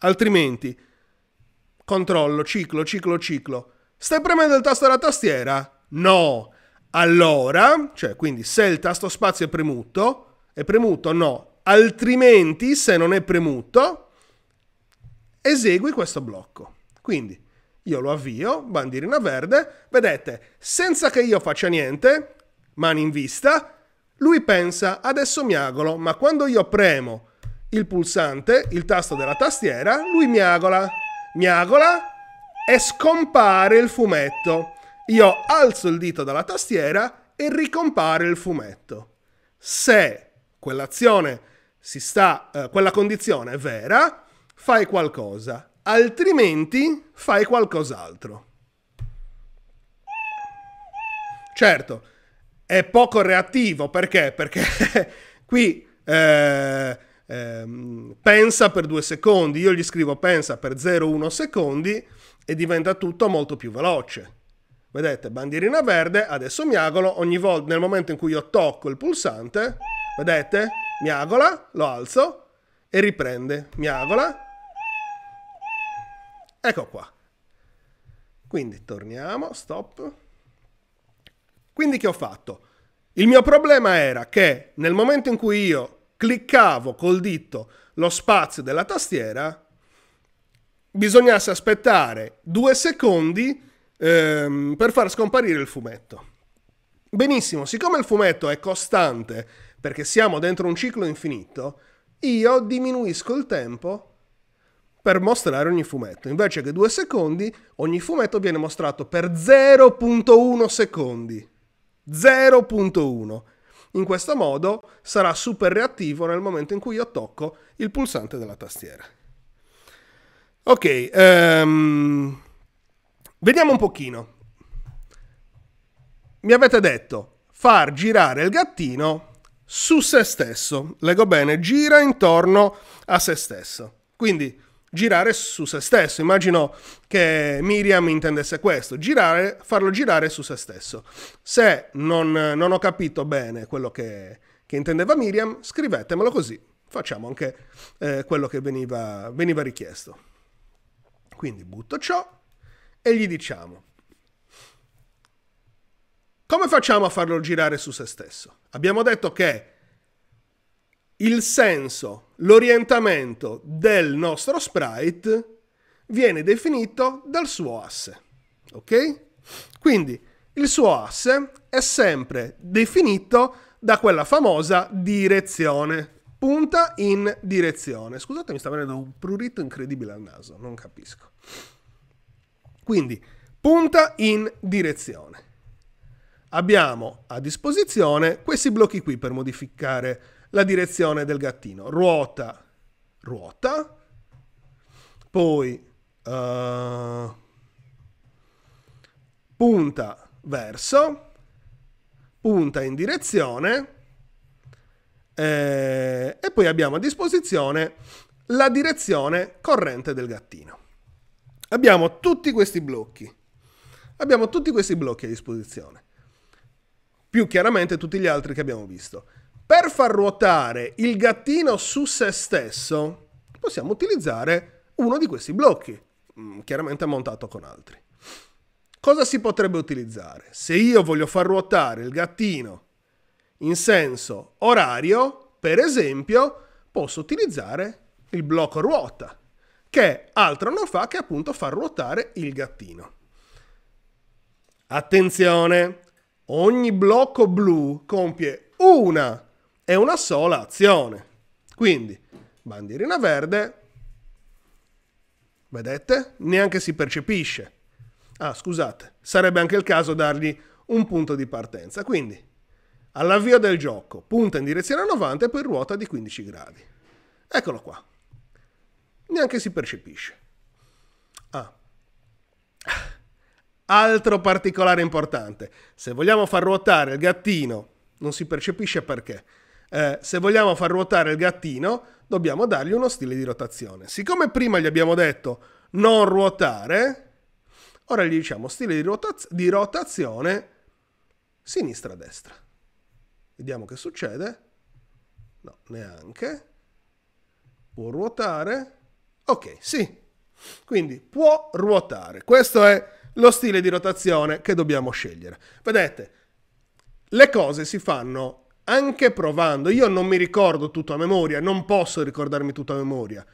Altrimenti, controllo, ciclo, ciclo, ciclo. Stai premendo il tasto della tastiera? No. Allora, cioè, quindi se il tasto spazio è premuto, è premuto no. Altrimenti, se non è premuto, esegui questo blocco. Quindi io lo avvio, bandierina verde, vedete, senza che io faccia niente, mani in vista, lui pensa adesso miagolo, ma quando io premo il pulsante, il tasto della tastiera, lui miagola, miagola e scompare il fumetto. Io alzo il dito dalla tastiera e ricompare il fumetto. Se quell'azione si sta, eh, quella condizione è vera, fai qualcosa, altrimenti fai qualcos'altro. Certo, è poco reattivo perché? Perché qui eh, eh, pensa per due secondi, io gli scrivo pensa per 0,1 secondi e diventa tutto molto più veloce. Vedete, bandierina verde, adesso miagolo, ogni volta nel momento in cui io tocco il pulsante, vedete, miagola, lo alzo e riprende, miagola, Ecco qua. Quindi torniamo, stop. Quindi che ho fatto? Il mio problema era che nel momento in cui io cliccavo col dito lo spazio della tastiera, bisognasse aspettare due secondi ehm, per far scomparire il fumetto. Benissimo, siccome il fumetto è costante perché siamo dentro un ciclo infinito, io diminuisco il tempo per mostrare ogni fumetto. Invece che due secondi, ogni fumetto viene mostrato per 0.1 secondi. 0.1. In questo modo sarà super reattivo nel momento in cui io tocco il pulsante della tastiera. Ok, um, vediamo un pochino. Mi avete detto far girare il gattino su se stesso. Leggo bene, gira intorno a se stesso. Quindi girare su se stesso. Immagino che Miriam intendesse questo, girare, farlo girare su se stesso. Se non, non ho capito bene quello che, che, intendeva Miriam, scrivetemelo così facciamo anche eh, quello che veniva, veniva richiesto. Quindi butto ciò e gli diciamo. Come facciamo a farlo girare su se stesso? Abbiamo detto che il senso, l'orientamento del nostro sprite viene definito dal suo asse. Ok? Quindi il suo asse è sempre definito da quella famosa direzione. Punta in direzione. Scusate, mi sta venendo un prurito incredibile al naso, non capisco. Quindi, punta in direzione. Abbiamo a disposizione questi blocchi qui per modificare la direzione del gattino. Ruota, ruota, poi uh, punta verso, punta in direzione eh, e poi abbiamo a disposizione la direzione corrente del gattino. Abbiamo tutti questi blocchi. Abbiamo tutti questi blocchi a disposizione. Più chiaramente tutti gli altri che abbiamo visto. Per far ruotare il gattino su se stesso possiamo utilizzare uno di questi blocchi, mm, chiaramente montato con altri. Cosa si potrebbe utilizzare? Se io voglio far ruotare il gattino in senso orario, per esempio, posso utilizzare il blocco ruota, che altro non fa che appunto far ruotare il gattino. Attenzione, ogni blocco blu compie una è una sola azione. Quindi, bandierina verde, vedete? Neanche si percepisce. Ah, scusate, sarebbe anche il caso dargli un punto di partenza. Quindi, all'avvio del gioco, punta in direzione 90 e poi ruota di 15 gradi. Eccolo qua. Neanche si percepisce. Ah. Altro particolare importante. Se vogliamo far ruotare il gattino, non si percepisce perché eh, se vogliamo far ruotare il gattino, dobbiamo dargli uno stile di rotazione. Siccome prima gli abbiamo detto non ruotare, ora gli diciamo stile di, rotaz di rotazione sinistra-destra. Vediamo che succede. No, neanche. Può ruotare. Ok, sì. Quindi può ruotare. Questo è lo stile di rotazione che dobbiamo scegliere. Vedete, le cose si fanno anche provando, io non mi ricordo tutto a memoria, non posso ricordarmi tutto a memoria.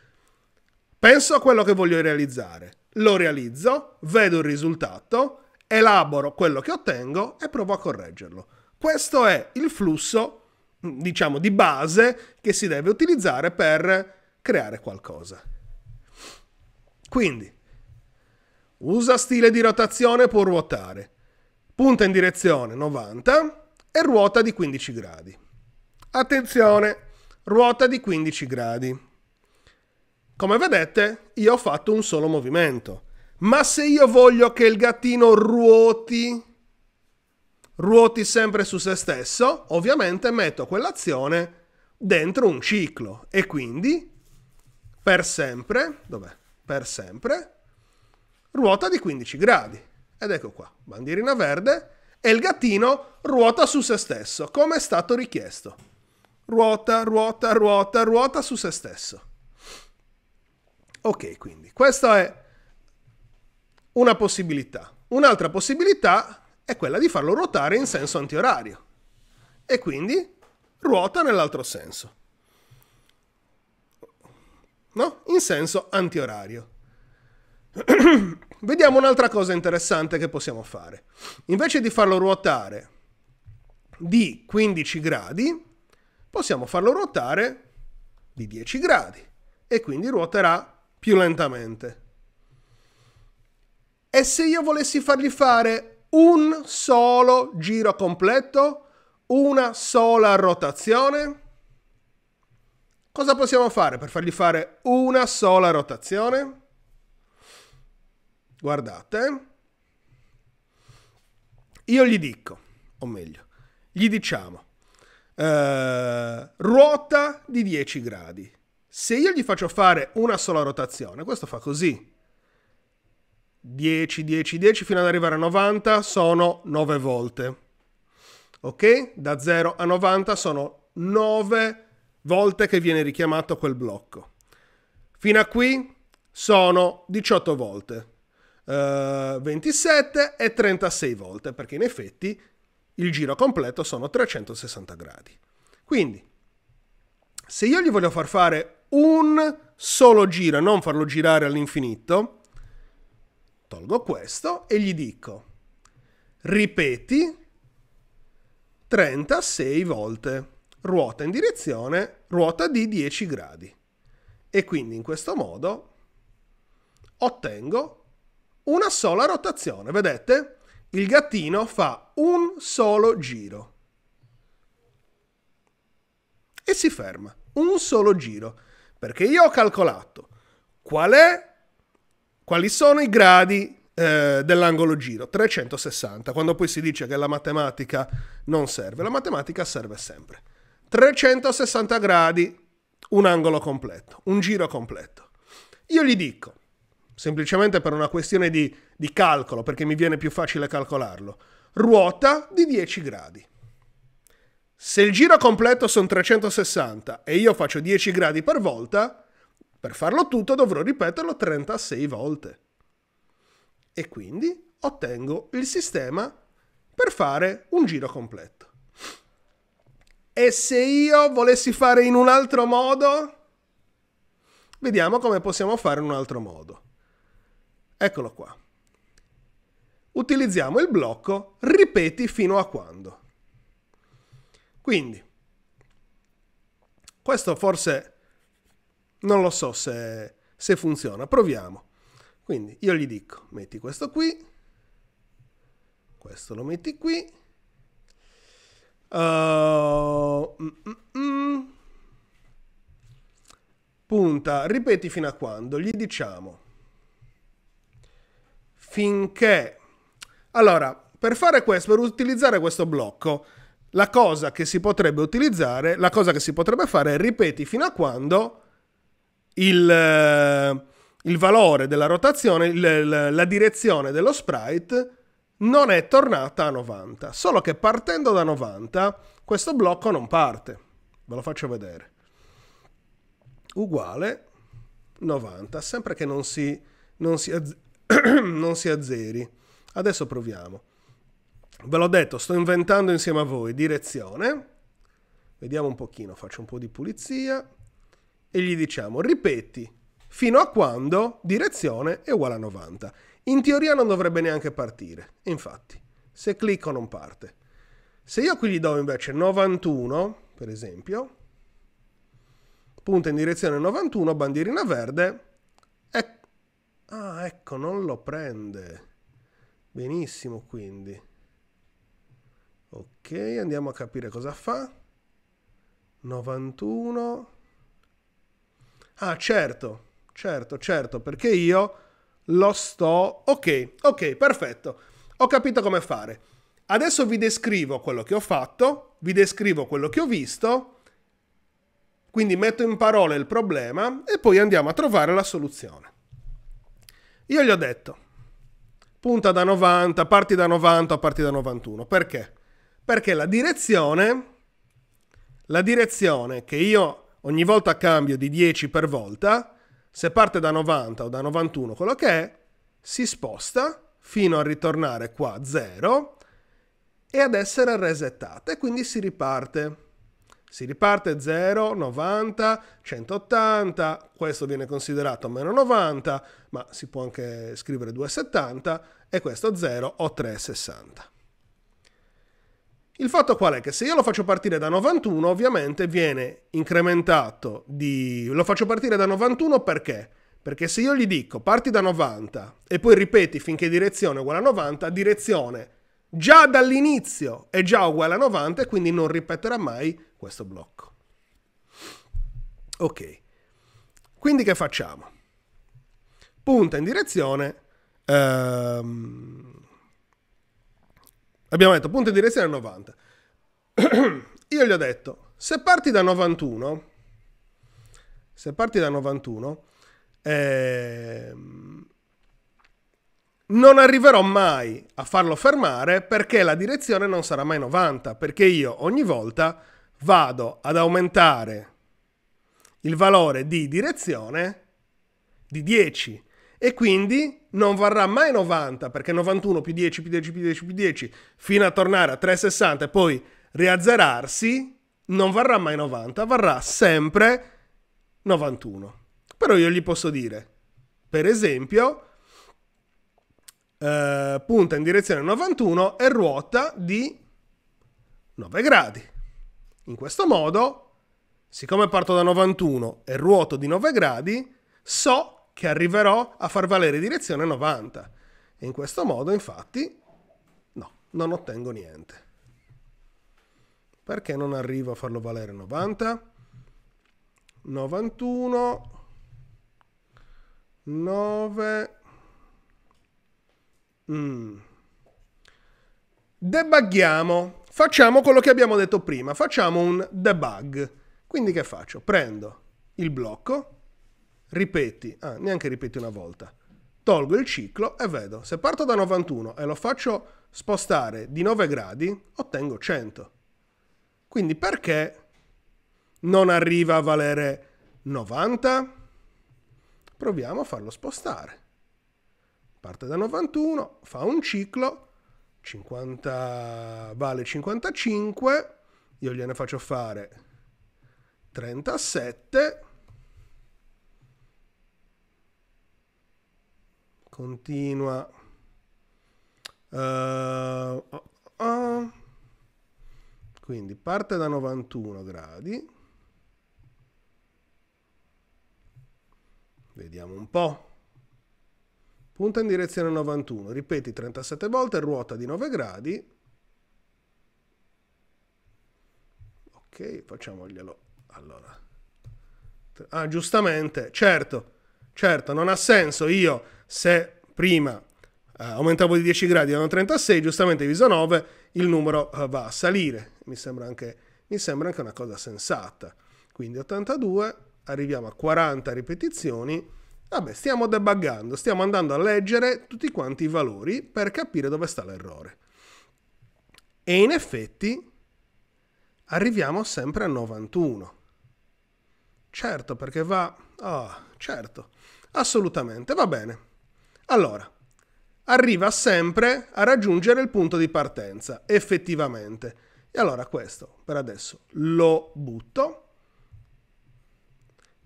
Penso a quello che voglio realizzare, lo realizzo, vedo il risultato, elaboro quello che ottengo e provo a correggerlo. Questo è il flusso, diciamo, di base che si deve utilizzare per creare qualcosa. Quindi, usa stile di rotazione, può ruotare. Punta in direzione 90, e ruota di 15 gradi. Attenzione, ruota di 15 gradi. Come vedete, io ho fatto un solo movimento. Ma se io voglio che il gattino ruoti, ruoti sempre su se stesso, ovviamente metto quell'azione dentro un ciclo e quindi per sempre, dov'è? Per sempre, ruota di 15 gradi. Ed ecco qua, bandierina verde, e il gattino ruota su se stesso, come è stato richiesto. Ruota, ruota, ruota, ruota su se stesso. Ok, quindi questa è una possibilità. Un'altra possibilità è quella di farlo ruotare in senso antiorario e quindi ruota nell'altro senso. No? In senso antiorario. Vediamo un'altra cosa interessante che possiamo fare. Invece di farlo ruotare di 15 gradi, possiamo farlo ruotare di 10 gradi e quindi ruoterà più lentamente. E se io volessi fargli fare un solo giro completo, una sola rotazione, cosa possiamo fare per fargli fare una sola rotazione? guardate, io gli dico, o meglio, gli diciamo, eh, ruota di 10 gradi. Se io gli faccio fare una sola rotazione, questo fa così. 10, 10, 10 fino ad arrivare a 90 sono 9 volte. Ok? Da 0 a 90 sono 9 volte che viene richiamato quel blocco. Fino a qui sono 18 volte. 27 eh, e 36 volte, perché in effetti il giro completo sono 360 gradi. Quindi, se io gli voglio far fare un solo giro e non farlo girare all'infinito, tolgo questo e gli dico, ripeti 36 volte, ruota in direzione, ruota di 10 gradi. E quindi in questo modo ottengo una sola rotazione, vedete? Il gattino fa un solo giro e si ferma, un solo giro, perché io ho calcolato qual è, quali sono i gradi eh, dell'angolo giro, 360, quando poi si dice che la matematica non serve, la matematica serve sempre. 360 gradi, un angolo completo, un giro completo. Io gli dico semplicemente per una questione di, di calcolo, perché mi viene più facile calcolarlo, ruota di 10 gradi. Se il giro completo sono 360 e io faccio 10 gradi per volta, per farlo tutto dovrò ripeterlo 36 volte. E quindi ottengo il sistema per fare un giro completo. E se io volessi fare in un altro modo? Vediamo come possiamo fare in un altro modo. Eccolo qua. Utilizziamo il blocco ripeti fino a quando. Quindi, questo forse non lo so se, se funziona. Proviamo. Quindi io gli dico, metti questo qui, questo lo metti qui. Uh, mm, mm, mm. punta, ripeti fino a quando, gli diciamo finché... Allora, per fare questo, per utilizzare questo blocco, la cosa che si potrebbe utilizzare, la cosa che si potrebbe fare è ripeti fino a quando il, eh, il valore della rotazione, il, la direzione dello sprite non è tornata a 90. Solo che partendo da 90 questo blocco non parte. Ve lo faccio vedere. Uguale 90, sempre che non si, non si non si azzeri. Adesso proviamo. Ve l'ho detto, sto inventando insieme a voi direzione. Vediamo un pochino, faccio un po' di pulizia e gli diciamo ripeti fino a quando direzione è uguale a 90. In teoria non dovrebbe neanche partire. Infatti, se clicco non parte. Se io qui gli do invece 91, per esempio, punta in direzione 91, bandierina verde, ecco Ah, ecco, non lo prende. Benissimo, quindi. Ok, andiamo a capire cosa fa. 91. Ah, certo, certo, certo, perché io lo sto... Ok, ok, perfetto. Ho capito come fare. Adesso vi descrivo quello che ho fatto, vi descrivo quello che ho visto, quindi metto in parole il problema e poi andiamo a trovare la soluzione. Io gli ho detto, punta da 90, parti da 90, parti da 91. Perché? Perché la direzione, la direzione che io ogni volta cambio di 10 per volta, se parte da 90 o da 91, quello che è, si sposta fino a ritornare qua a 0 e ad essere resettata e quindi si riparte. Si riparte 0, 90, 180, questo viene considerato meno 90, ma si può anche scrivere 2,70 e questo 0 o 3,60. Il fatto qual è? Che se io lo faccio partire da 91 ovviamente viene incrementato di... lo faccio partire da 91 perché? Perché se io gli dico parti da 90 e poi ripeti finché direzione è uguale a 90, direzione già dall'inizio è già uguale a 90 e quindi non ripeterà mai questo blocco. Ok, quindi che facciamo? Punta in direzione, ehm, abbiamo detto punta in direzione a 90. Io gli ho detto, se parti da 91, se parti da 91, ehm, non arriverò mai a farlo fermare perché la direzione non sarà mai 90, perché io ogni volta vado ad aumentare il valore di direzione di 10 e quindi non varrà mai 90 perché 91 più 10 più 10 più 10 più 10 fino a tornare a 360 e poi riazzerarsi non varrà mai 90, varrà sempre 91. Però io gli posso dire, per esempio, eh, punta in direzione 91 e ruota di 9 gradi. In questo modo, siccome parto da 91 e ruoto di 9 gradi, so che arriverò a far valere direzione 90. E in questo modo, infatti, no, non ottengo niente. Perché non arrivo a farlo valere 90? 91, 9, Mm. Debughiamo. Facciamo quello che abbiamo detto prima. Facciamo un debug. Quindi che faccio? Prendo il blocco, ripeti, ah, neanche ripeti una volta. Tolgo il ciclo e vedo. Se parto da 91 e lo faccio spostare di 9 gradi, ottengo 100. Quindi perché non arriva a valere 90? Proviamo a farlo spostare. Parte da 91, fa un ciclo, 50, vale 55, io gliene faccio fare 37, continua. Uh, uh, uh. Quindi parte da 91 gradi. Vediamo un po' punta in direzione 91, ripeti 37 volte, ruota di 9 gradi. Ok, facciamoglielo. Allora. Ah, giustamente, certo, certo, non ha senso io se prima eh, aumentavo di 10 gradi, erano 36, giustamente diviso 9, il numero eh, va a salire. Mi sembra, anche, mi sembra anche una cosa sensata. Quindi 82, arriviamo a 40 ripetizioni Vabbè, stiamo debuggando, stiamo andando a leggere tutti quanti i valori per capire dove sta l'errore. E in effetti arriviamo sempre a 91. Certo, perché va... Oh, certo, assolutamente, va bene. Allora, arriva sempre a raggiungere il punto di partenza, effettivamente. E allora questo, per adesso, lo butto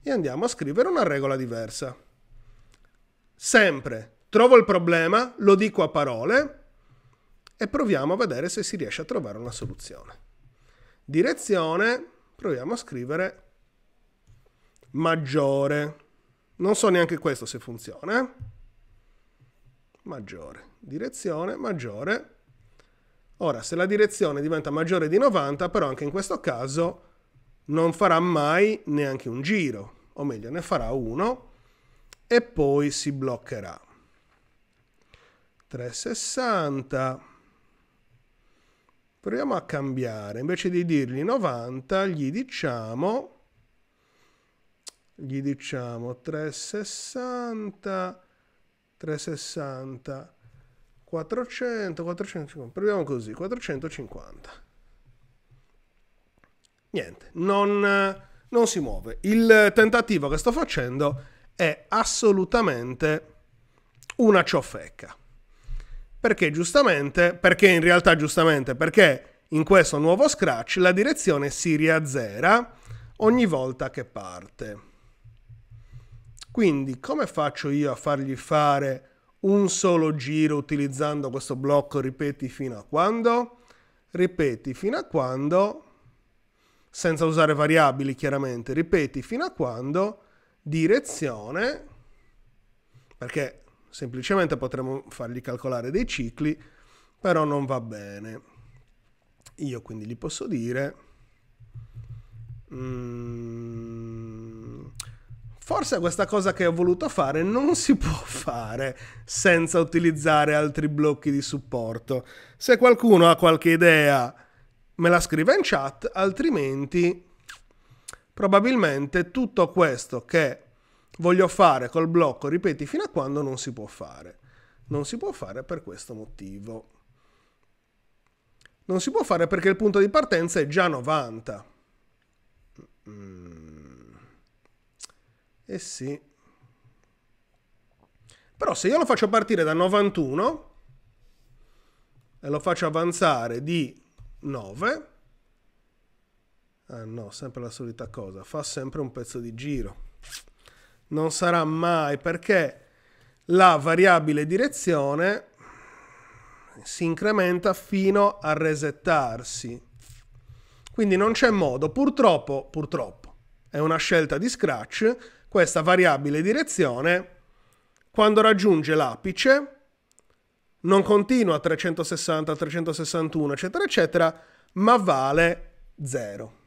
e andiamo a scrivere una regola diversa sempre trovo il problema, lo dico a parole e proviamo a vedere se si riesce a trovare una soluzione. Direzione, proviamo a scrivere maggiore. Non so neanche questo se funziona. Eh. Maggiore. Direzione, maggiore. Ora, se la direzione diventa maggiore di 90, però anche in questo caso non farà mai neanche un giro, o meglio, ne farà uno e poi si bloccherà. 360. Proviamo a cambiare, invece di dirgli 90 gli diciamo gli diciamo 360 360 400 450 proviamo così 450 niente non, non si muove il tentativo che sto facendo è assolutamente una ciofecca. Perché giustamente, perché in realtà giustamente, perché in questo nuovo scratch la direzione si riazzera ogni volta che parte. Quindi come faccio io a fargli fare un solo giro utilizzando questo blocco ripeti fino a quando? Ripeti fino a quando, senza usare variabili chiaramente, ripeti fino a quando direzione, perché semplicemente potremmo fargli calcolare dei cicli, però non va bene. Io quindi gli posso dire, mm, forse questa cosa che ho voluto fare non si può fare senza utilizzare altri blocchi di supporto. Se qualcuno ha qualche idea, me la scrive in chat, altrimenti probabilmente tutto questo che voglio fare col blocco, ripeti, fino a quando non si può fare. Non si può fare per questo motivo. Non si può fare perché il punto di partenza è già 90. Mm. Eh sì. Però se io lo faccio partire da 91 e lo faccio avanzare di 9, Ah no, sempre la solita cosa, fa sempre un pezzo di giro. Non sarà mai perché la variabile direzione si incrementa fino a resettarsi. Quindi non c'è modo, purtroppo, purtroppo, è una scelta di Scratch, questa variabile direzione, quando raggiunge l'apice, non continua a 360, 361, eccetera, eccetera, ma vale 0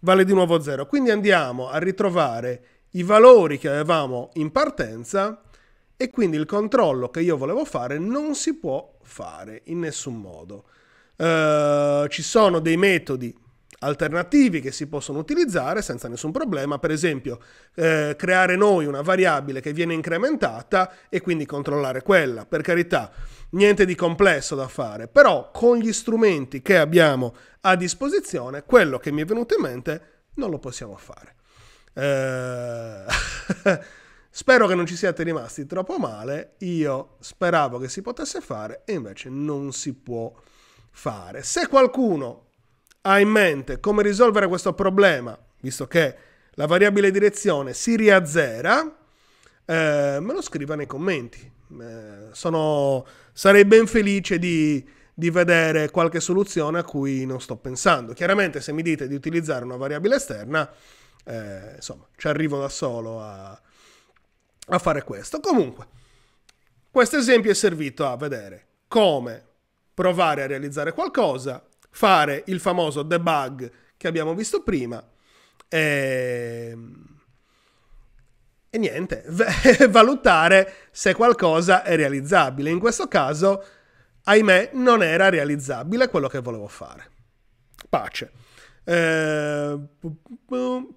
vale di nuovo 0. Quindi andiamo a ritrovare i valori che avevamo in partenza e quindi il controllo che io volevo fare non si può fare in nessun modo. Uh, ci sono dei metodi alternativi che si possono utilizzare senza nessun problema, per esempio eh, creare noi una variabile che viene incrementata e quindi controllare quella, per carità, niente di complesso da fare, però con gli strumenti che abbiamo a disposizione, quello che mi è venuto in mente non lo possiamo fare. Eh... Spero che non ci siate rimasti troppo male, io speravo che si potesse fare e invece non si può fare. Se qualcuno ha in mente come risolvere questo problema, visto che la variabile direzione si riazzera, eh, me lo scriva nei commenti. Eh, sono, sarei ben felice di, di vedere qualche soluzione a cui non sto pensando. Chiaramente se mi dite di utilizzare una variabile esterna, eh, insomma, ci arrivo da solo a, a fare questo. Comunque, questo esempio è servito a vedere come provare a realizzare qualcosa fare il famoso debug che abbiamo visto prima. E, ehm, e niente, valutare se qualcosa è realizzabile. In questo caso, ahimè, non era realizzabile quello che volevo fare. Pace. Eh,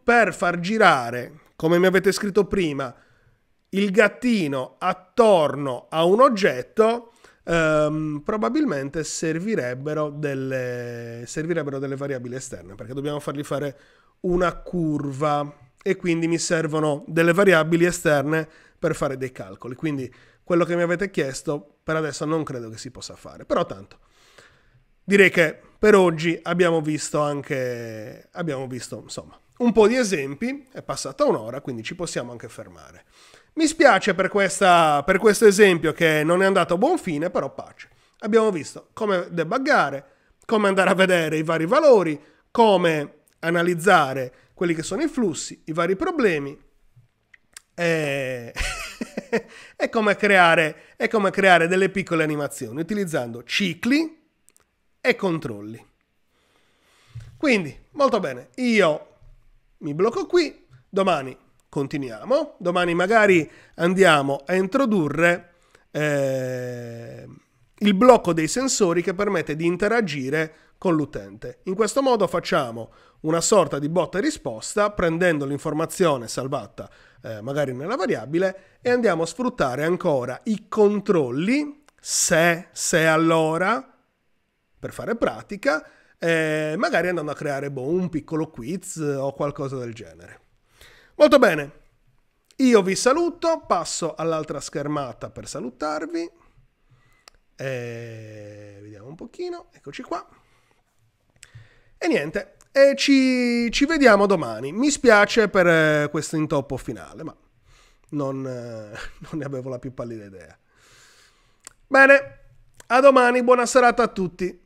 per far girare, come mi avete scritto prima, il gattino attorno a un oggetto, ehm, probabilmente servirebbero delle, servirebbero delle variabili esterne perché dobbiamo fargli fare una curva e quindi mi servono delle variabili esterne per fare dei calcoli. Quindi quello che mi avete chiesto per adesso non credo che si possa fare, però tanto direi che per oggi abbiamo visto anche abbiamo visto, insomma, un po' di esempi, è passata un'ora, quindi ci possiamo anche fermare. Mi spiace per, questa, per questo esempio che non è andato a buon fine, però pace. Abbiamo visto come debuggare, come andare a vedere i vari valori, come analizzare quelli che sono i flussi, i vari problemi e, e, come, creare, e come creare delle piccole animazioni utilizzando cicli e controlli. Quindi, molto bene, io mi blocco qui, domani continuiamo, domani magari andiamo a introdurre eh, il blocco dei sensori che permette di interagire con l'utente. In questo modo facciamo una sorta di botta e risposta prendendo l'informazione salvata eh, magari nella variabile e andiamo a sfruttare ancora i controlli se, se allora, per fare pratica, eh, magari andando a creare boh, un piccolo quiz o qualcosa del genere. Molto bene, io vi saluto, passo all'altra schermata per salutarvi. Eh, vediamo un pochino, eccoci qua. E niente, e ci, ci, vediamo domani. Mi spiace per eh, questo intoppo finale, ma non, eh, non ne avevo la più pallida idea. Bene, a domani, buona serata a tutti.